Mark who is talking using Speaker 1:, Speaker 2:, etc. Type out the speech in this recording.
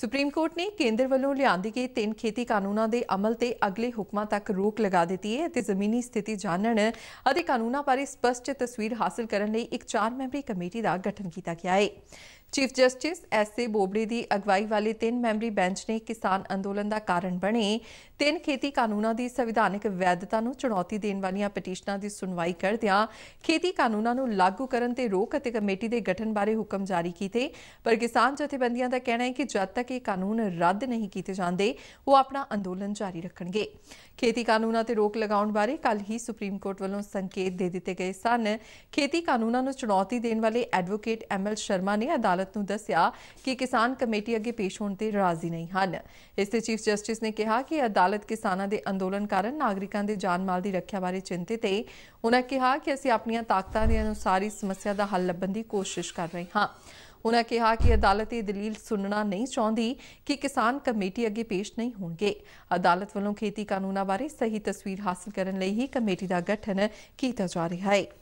Speaker 1: supreme court ਨੇ ਕੇਂਦਰ ਵੱਲੋਂ ਲਿਆਂਦੇ ਗਏ ਤਿੰਨ ਖੇਤੀ ਕਾਨੂੰਨਾਂ ਦੇ ਅਮਲ ਤੇ ਅਗਲੇ ਹੁਕਮਾਂ ਤੱਕ ਰੋਕ ਲਗਾ ਦਿੱਤੀ ਹੈ ਅਤੇ ਜ਼ਮੀਨੀ ਸਥਿਤੀ ਜਾਣਨ ਅਤੇ ਕਾਨੂੰਨਾਂ ਬਾਰੇ ਸਪਸ਼ਟ ਤਸਵੀਰ ਹਾਸਲ ਕਰਨ ਲਈ ਇੱਕ ਚਾਰ ਮੈਂਬਰੀ ਕਮੇਟੀ ਦਾ ਗਠਨ ਕੀਤਾ ਗਿਆ ਹੈ chief justice S A Bobde ਦੀ ਅਗਵਾਈ ਵਾਲੀ ਤਿੰਨ ਮੈਂਬਰੀ ਬੈਂਚ ਨੇ ਕਿਸਾਨ ਅੰਦੋਲਨ ਦਾ ਕਾਰਨ ਬਣੇ ਤਿੰਨ ਖੇਤੀ ਕਾਨੂੰਨਾਂ ਦੀ ਸੰਵਿਧਾਨਕ ਵੈਧਤਾ ਨੂੰ ਚੁਣੌਤੀ ਦੇਣ ਵਾਲੀਆਂ ਪਟੀਸ਼ਨਾਂ ਦੀ ਸੁਣਵਾਈ ਕਰਦਿਆਂ ਖੇਤੀ ਕਾਨੂੰਨਾਂ ਨੂੰ ਲਾਗੂ ਕਰਨ ਤੇ ਰੋਕ ਅਤੇ ਕਮੇਟੀ ਦੇ ਗਠਨ ਬਾਰੇ ਹੁਕਮ ਜਾਰੀ ਕੀਤੇ ਪਰ ਕਿਸਾਨ ਜਥੇਬੰਦੀਆਂ ਦਾ ਕਹਿਣਾ ਹੈ ਕਿ ਜਦ ਤੱਕ ਇਹ ਕਾਨੂੰਨ ਰੱਦ ਨਹੀਂ ਕੀਤੇ ਜਾਂਦੇ ਉਹ ਆਪਣਾ ਅੰਦੋਲਨ ਜਾਰੀ ਰੱਖਣਗੇ ਖੇਤੀ ਕਾਨੂੰਨਾਂ ਤੇ ਰੋਕ ਲਗਾਉਣ ਬਾਰੇ ਕੱਲ ਹੀ ਸੁਪਰੀਮ ਕੋਰਟ ਵੱਲੋਂ ਸੰਕੇਤ ਦੇ ਦਿੱਤੇ ਗਏ ਸਨ ਖੇਤੀ ਕਾਨੂੰਨਾਂ ਨੂੰ ਚੁਣੌਤੀ ਦੇਣ ਵਾਲੇ ਐਡਵੋਕੇਟ ਐਮਐਲ ਸ਼ਰਮਾ ਨੇ ਅਦਾਲਤ ਅਦਾਲਤ ਨੂੰ ਦੱਸਿਆ ਕਿ ਕਿਸਾਨ ਕਮੇਟੀ ਅੱਗੇ ਪੇਸ਼ ਹੋਣ ਤੇ ਰਾਜ਼ੀ ਨਹੀਂ ਹਨ ਇਸ ਤੇ ਚੀਫ ਜਸਟਿਸ ਨੇ ਕਿਹਾ ਕਿ ਅਦਾਲਤ ਕਿਸਾਨਾਂ ਦੇ ਅੰਦੋਲਨ ਕਾਰਨ ਨਾਗਰਿਕਾਂ ਦੇ ਜਾਨ ਮਾਲ ਦੀ ਰੱਖਿਆ ਬਾਰੇ ਚਿੰਤਿਤ ਹੈ ਉਹਨਾਂ ਕਿਹਾ ਕਿ ਅਸੀਂ ਆਪਣੀਆਂ ਤਾਕਤਾਂ ਦੇ ਅਨੁਸਾਰ ਇਸ ਸਮੱਸਿਆ ਦਾ ਹੱਲ ਲੱਭਣ ਦੀ ਕੋਸ਼ਿਸ਼ ਕਰ ਰਹੇ ਹਾਂ ਉਹਨਾਂ ਕਿਹਾ ਕਿ ਅਦਾਲਤ ਇਹ ਦਲੀਲ ਸੁਣਨਾ ਨਹੀਂ ਚਾਹੁੰਦੀ ਕਿ ਕਿਸਾਨ ਕਮੇਟੀ ਅੱਗੇ ਪੇਸ਼ ਨਹੀਂ ਹੋਣਗੇ ਅਦਾਲਤ ਵੱਲੋਂ ਖੇਤੀ ਕਾਨੂੰਨਾਂ ਬਾਰੇ ਸਹੀ ਤਸਵੀਰ ਹਾਸਲ ਕਰਨ ਲਈ ਹੀ ਕਮੇਟੀ ਦਾ ਗਠਨ ਕੀਤਾ ਜਾ ਰਿਹਾ ਹੈ